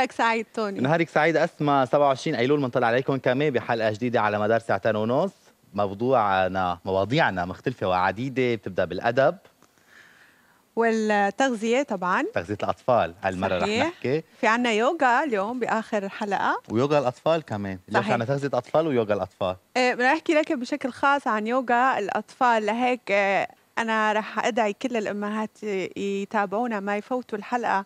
نهارك سعيد توني نهارك سعيد أسمى 27 أيلول بنطلع عليكم كمان بحلقة جديدة على مدار ساعتين ونص موضوعنا مواضيعنا مختلفة وعديدة بتبدأ بالأدب والتغذية طبعا تغذية الأطفال هالمرة رح نحكي في عنا يوغا اليوم بآخر حلقة ويوغا الأطفال كمان اليوم في عنا تغذية أطفال ويوغا الأطفال ايه بدنا نحكي لك بشكل خاص عن يوغا الأطفال لهيك إيه، أنا رح أدعي كل الأمهات يتابعونا ما يفوتوا الحلقة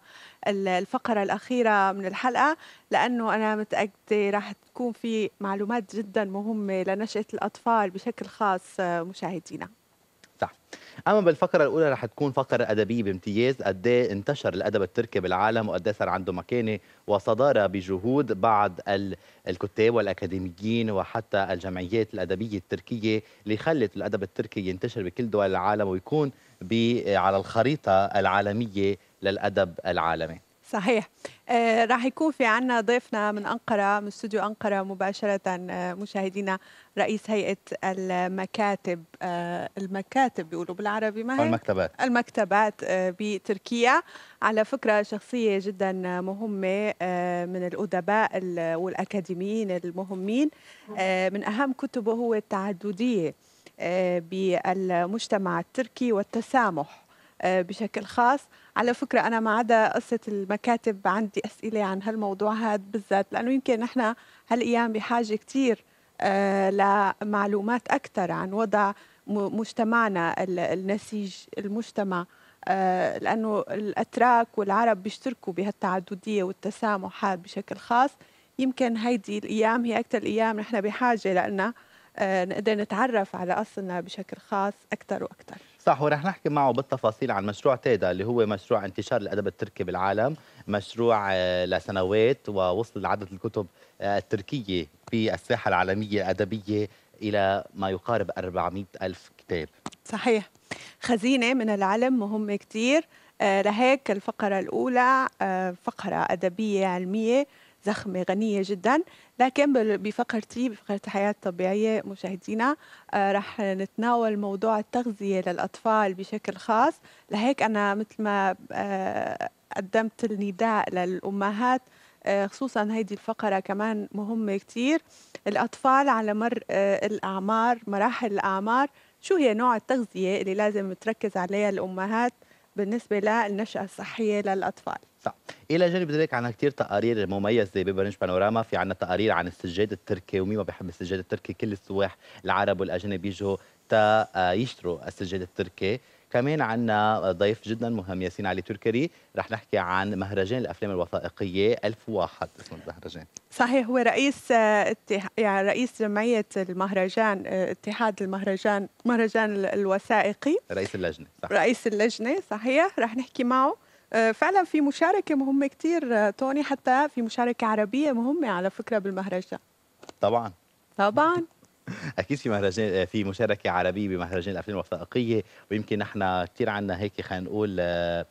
الفقرة الأخيرة من الحلقة لأنه أنا متأكدة راح تكون في معلومات جدا مهمة لنشأة الأطفال بشكل خاص مشاهدينا اما بالفقره الاولى رح تكون فقره ادبيه بامتياز قد إيه انتشر الادب التركي بالعالم وقد إيه صار عنده مكانه وصداره بجهود بعض الكتاب والاكاديميين وحتى الجمعيات الادبيه التركيه اللي خلت الادب التركي ينتشر بكل دول العالم ويكون على الخريطه العالميه للادب العالمي صحيح آه، راح يكون في عنا ضيفنا من أنقرة من استوديو أنقرة مباشرة آه، مشاهدينا رئيس هيئة المكاتب آه، المكاتب بيقولوا بالعربي ما هي؟ المكتبات المكتبات بتركيا على فكرة شخصية جدا مهمة من الأدباء والأكاديميين المهمين من أهم كتبه هو التعددية بالمجتمع التركي والتسامح آه، بشكل خاص على فكرة أنا ما عدا قصة المكاتب عندي أسئلة عن هالموضوع هذا بالذات لأنه يمكن نحن هالأيام بحاجة كتير آه، لمعلومات أكثر عن وضع مجتمعنا النسيج المجتمع آه، لأنه الأتراك والعرب بيشتركوا بهالتعددية والتسامح بشكل خاص يمكن هيدي الأيام هي أكثر الأيام نحن بحاجة لأنها نقدر نتعرف على أصلنا بشكل خاص أكثر وأكثر صح ورح نحكي معه بالتفاصيل عن مشروع تيدا اللي هو مشروع انتشار الادب التركي بالعالم، مشروع آه، لسنوات ووصل لعدد الكتب آه، التركيه في الساحه العالميه الادبيه الى ما يقارب 400 ألف كتاب صحيح خزينه من العلم مهمه كثير آه، لهيك الفقره الاولى فقره ادبيه علميه زخمة غنية جدا لكن بفقرتي بفقرة الحياة الطبيعية مشاهدينا آه، رح نتناول موضوع التغذية للأطفال بشكل خاص لهيك أنا مثل ما آه، قدمت النداء للأمهات آه، خصوصا هيدي الفقرة كمان مهمة كتير الأطفال على مر الأعمار مراحل الأعمار شو هي نوع التغذية اللي لازم تركز عليها الأمهات بالنسبه للنشاه الصحيه للاطفال صح الى جانب ذلك عندنا كثير تقارير مميزه ببرنامج بانوراما في عندنا تقارير عن السجاد التركي ومين ما بيحب السجاد التركي كل السواح العرب والاجانب بيجوا تا آه، يشتروا السجاد التركي كمان عندنا ضيف جدا مهم ياسين علي تركري رح نحكي عن مهرجان الافلام الوثائقيه 1001 اسمه المهرجان صحيح هو رئيس آه، يعني رئيس جمعيه المهرجان آه، اتحاد المهرجان مهرجان الوثائقي رئيس اللجنه صح. رئيس اللجنه صحيح رح نحكي معه آه، فعلا في مشاركة مهمة كثير توني حتى في مشاركة عربية مهمة على فكرة بالمهرجان طبعا طبعا اكيد في مهرجان في مشاركه عربيه بمهرجان الافلام الوثائقيه ويمكن احنا كثير عنا هيك خلينا نقول آه،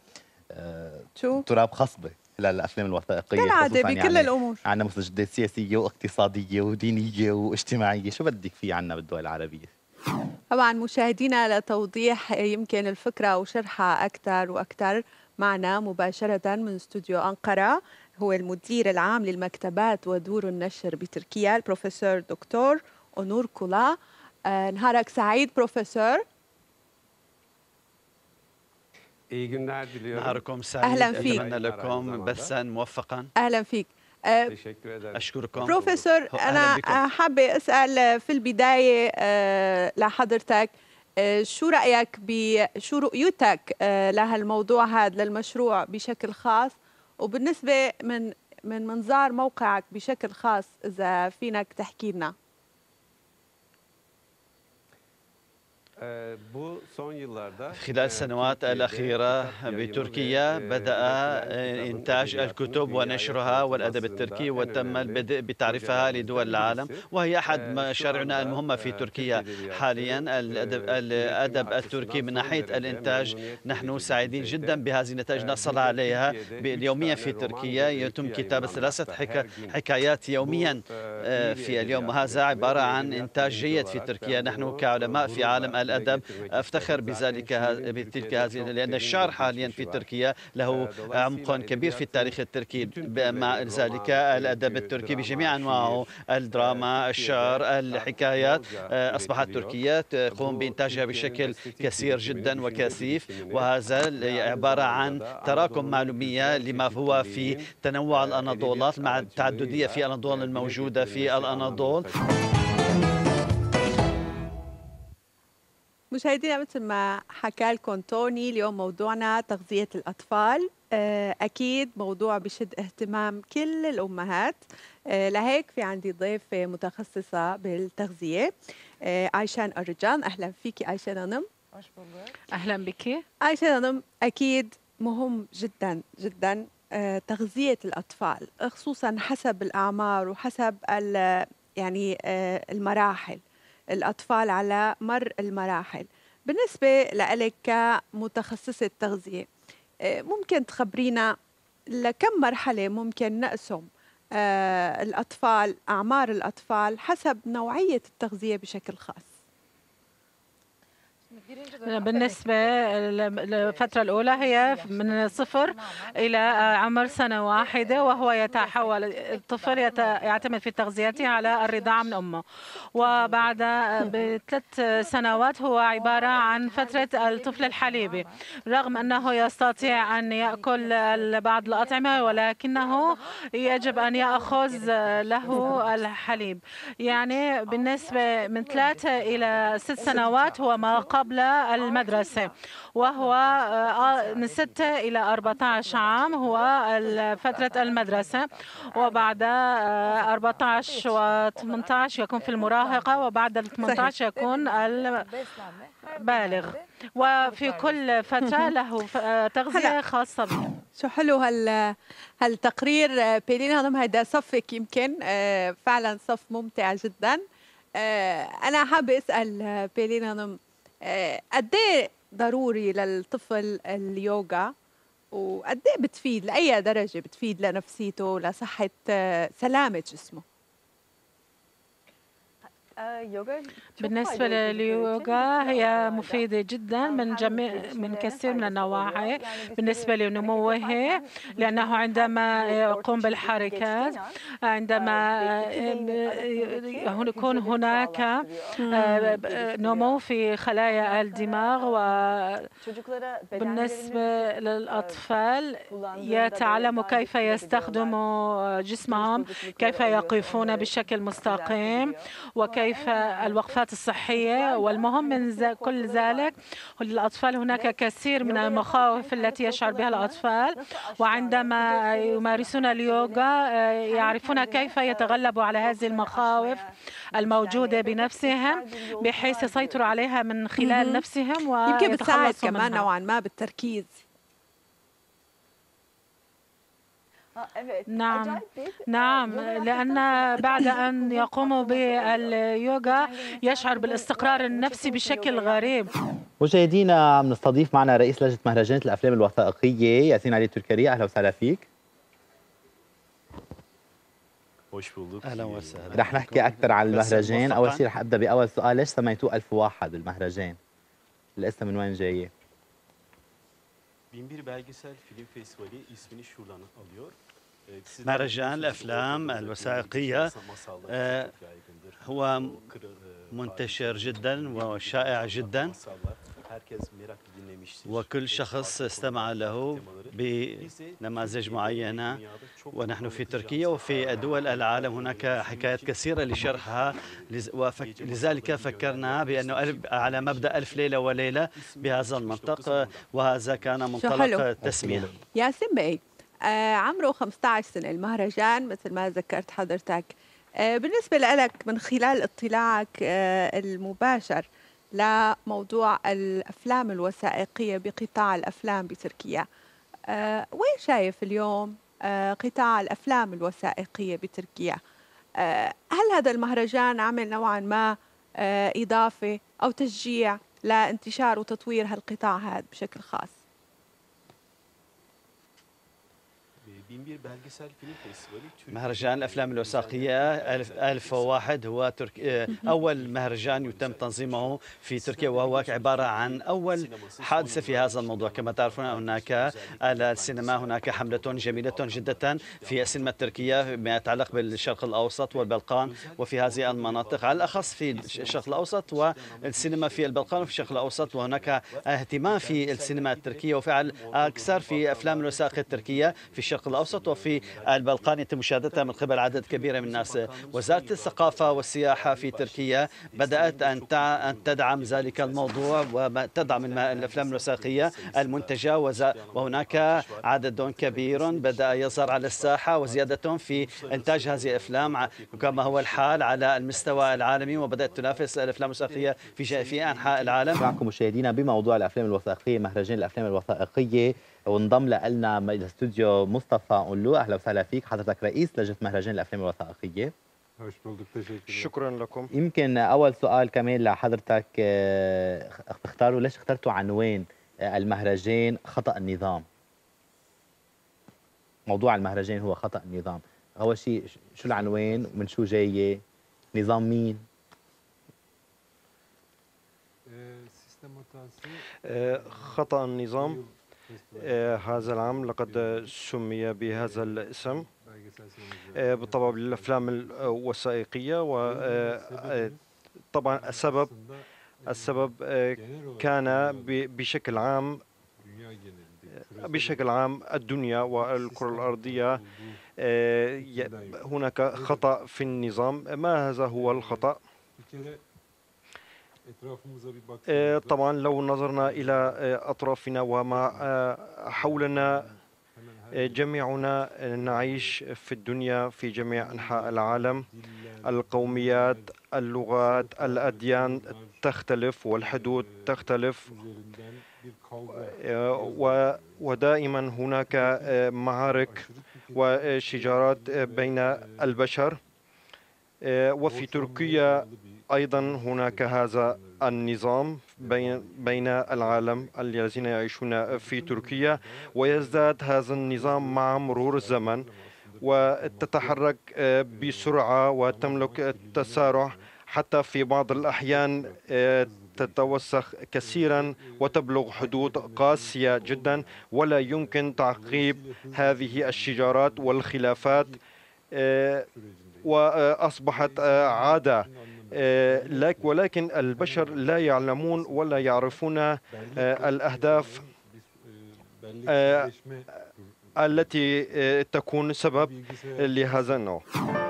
آه، شو تراب خصبه للافلام الوثائقيه بالعاده بكل يعني الامور عندنا مستجدات سياسيه واقتصاديه ودينيه واجتماعيه شو بدك في عنا بالدول العربيه طبعا مشاهدينا لتوضيح يمكن الفكره وشرحها اكثر واكثر معنا مباشره من استوديو انقره هو المدير العام للمكتبات ودور النشر بتركيا البروفيسور دكتور أنور كولا نهارك سعيد بروفيسور نهاركم سعيد أهلا فيك أتمنى لكم بثا موفقا أهلا فيك أشكركم بروفيسور أنا حابة أسأل في البداية لحضرتك شو رأيك بشو رؤيتك لهالموضوع هذا للمشروع بشكل خاص وبالنسبة من من منظار موقعك بشكل خاص إذا فينك تحكي لنا خلال السنوات الأخيرة بتركيا بدأ إنتاج الكتب ونشرها والأدب التركي وتم البدء بتعريفها لدول العالم وهي أحد مشاريعنا المهمة في تركيا حاليا الأدب, الأدب التركي من ناحية الإنتاج نحن سعيدين جدا بهذه النتائج نصل عليها يوميا في تركيا يتم كتابة ثلاثة حكايات يوميا في اليوم وهذا عبارة عن إنتاج جيد في تركيا نحن كعلماء في عالم الأدب الأدب أفتخر بذلك بتلك هذه لأن الشعر حاليا في تركيا له آه، عمق كبير في التاريخ التركي مع ذلك الأدب التركي بجميع أنواعه الدراما آه، الشعر الحكايات آه، أصبحت تركيا تقوم بإنتاجها بشكل كثير جدا وكثيف وهذا عبارة عن تراكم معلومية لما هو في تنوع الأناضولات مع التعددية في الأناضول الموجودة في الأناضول مشاهدينا مثل ما حكى لكم توني اليوم موضوعنا تغذية الأطفال آه، أكيد موضوع بشد اهتمام كل الأمهات آه، لهيك في عندي ضيفة متخصصة بالتغذية آه، عايشان أرجان أهلا فيكي عايشان أنم أهلا بك عايشان أنم أكيد مهم جدا جدا تغذية الأطفال خصوصا حسب الأعمار وحسب يعني المراحل الأطفال على مر المراحل بالنسبة لك كمتخصصة تغذية آه، ممكن تخبرينا لكم مرحلة ممكن نقسم آه، الأطفال أعمار الأطفال حسب نوعية التغذية بشكل خاص بالنسبة للفترة الأولى هي من صفر إلى عمر سنة واحدة وهو يتحول الطفل يعتمد في تغذيته على الرضاعة من أمه وبعد بثلاث سنوات هو عبارة عن فترة الطفل الحليبي رغم أنه يستطيع أن يأكل بعض الأطعمة ولكنه يجب أن يأخذ له الحليب يعني بالنسبة من ثلاثة إلى ست سنوات هو ما قبل قبل المدرسة وهو آه، آه، من 6 إلى 14 عام هو فترة المدرسة وبعد 14 و 18 يكون في المراهقة وبعد 18 طيب. يكون طيب. البالغ طيب. وفي كل فترة له آه، تغذية خاصة به شو حلو هال هالتقرير بيلين هذا هيدا صفك يمكن فعلا صف ممتع جدا أنا حابة أسأل بيلين هذا آه، قد ايه ضروري للطفل اليوغا وقد ايه بتفيد لاي درجه بتفيد لنفسيته لصحه آه، سلامه جسمه بالنسبة لليوغا هي مفيدة جدا من جميع من كثير من النواحي بالنسبة لنموه لأنه عندما يقوم بالحركات عندما يكون هناك آه، نمو في خلايا الدماغ وبالنسبة للأطفال يتعلموا كيف يستخدموا جسمهم كيف يقفون بشكل مستقيم وكيف توظيف الوقفات الصحية والمهم من كل ذلك للأطفال هناك كثير من المخاوف التي يشعر بها الأطفال وعندما يمارسون اليوغا آه، يعرفون كيف يتغلبوا على هذه المخاوف الموجودة بنفسهم بحيث يسيطروا عليها من خلال نفسهم يمكن بتساعد كمان نوعا ما بالتركيز نعم نعم, نعم. لأن بعد أن يقوموا باليوغا يشعر بالاستقرار النفسي بشكل غريب مشاهدينا عم نستضيف معنا رئيس لجنة مهرجانات الأفلام الوثائقية ياسين علي التركري أهلا وسهلا فيك اهلا وسهلا رح نحكي اكثر عن المهرجان اول شيء رح ابدا باول سؤال ليش سميتوه 1001 المهرجان الاسم من وين جايه 1001 Belgesel Film Festivali ismini şuradan alıyor. مهرجان الأفلام الوثائقية هو منتشر جدا وشائع جدا وكل شخص استمع له بنماذج معينة ونحن في تركيا وفي دول العالم هناك حكايات كثيرة لشرحها لذلك فكرنا بأنه على مبدأ ألف ليلة وليلة بهذا المنطق وهذا كان منطلق تسمية ياسين بي عمره 15 سنة المهرجان مثل ما ذكرت حضرتك بالنسبة لك من خلال اطلاعك المباشر لموضوع الأفلام الوثائقية بقطاع الأفلام بتركيا أه وين شايف اليوم أه قطاع الأفلام الوثائقية بتركيا أه هل هذا المهرجان عمل نوعا ما آه، إضافة أو تشجيع لانتشار وتطوير هالقطاع هذا بشكل خاص مهرجان الأفلام الوثائقية 1001 هو ترك... آه، أول مهرجان يتم تنظيمه في تركيا وهو عبارة عن أول حادثة في هذا الموضوع كما تعرفون هناك على السينما هناك حملة جميلة جدا في السينما التركية ما يتعلق بالشرق الأوسط والبلقان وفي هذه المناطق على الأخص في الشرق الأوسط والسينما في البلقان وفي الشرق الأوسط وهناك اهتمام في السينما التركية وفعل أكثر في أفلام الوثائقية التركية في الشرق الأوسط الأوسط وفي البلقان يتم مشاهدتها من قبل عدد كبير من الناس وزارة الثقافة والسياحة في تركيا بدأت أن تدعم ذلك الموضوع وتدعم الأفلام الوثائقية المنتجة وهناك عدد كبير بدأ يظهر على الساحة وزيادة في إنتاج هذه الأفلام كما هو الحال على المستوى العالمي وبدأت تنافس الأفلام الوثائقية في في أنحاء العالم معكم مشاهدينا بموضوع الأفلام الوثائقية مهرجان الأفلام الوثائقية وانضم لنا الاستوديو مصطفى اونلو اهلا وسهلا فيك حضرتك رئيس لجنه مهرجان الافلام الوثائقيه شكرا لكم يمكن اول سؤال كمان لحضرتك آه، اختاروا ليش اخترتوا عنوان آه، المهرجان خطا النظام موضوع المهرجان هو خطا النظام اول شيء شو العنوان ومن شو جايه نظام مين آه، خطا النظام أيوه. آه، هذا العام لقد سمي بهذا الاسم آه، بالطبع بالافلام الوثائقيه وطبعا آه، السبب السبب كان بشكل عام بشكل عام الدنيا والكرة الأرضية هناك خطأ في النظام ما هذا هو الخطأ آه، طبعا لو نظرنا إلى آه، أطرافنا وما آه، حولنا جميعنا نعيش في الدنيا في جميع أنحاء العالم القوميات اللغات الأديان تختلف والحدود تختلف ودائما هناك معارك وشجارات بين البشر آه، وفي تركيا ايضا هناك هذا النظام بين العالم الذين يعيشون في تركيا ويزداد هذا النظام مع مرور الزمن وتتحرك بسرعه وتملك التسارع حتى في بعض الاحيان آه، تتوسخ كثيرا وتبلغ حدود قاسيه جدا ولا يمكن تعقيب هذه الشجارات والخلافات آه، وأصبحت آه، عادة آه، لك ولكن البشر لا يعلمون ولا يعرفون آه، الأهداف التي تكون سبب لهذا النوع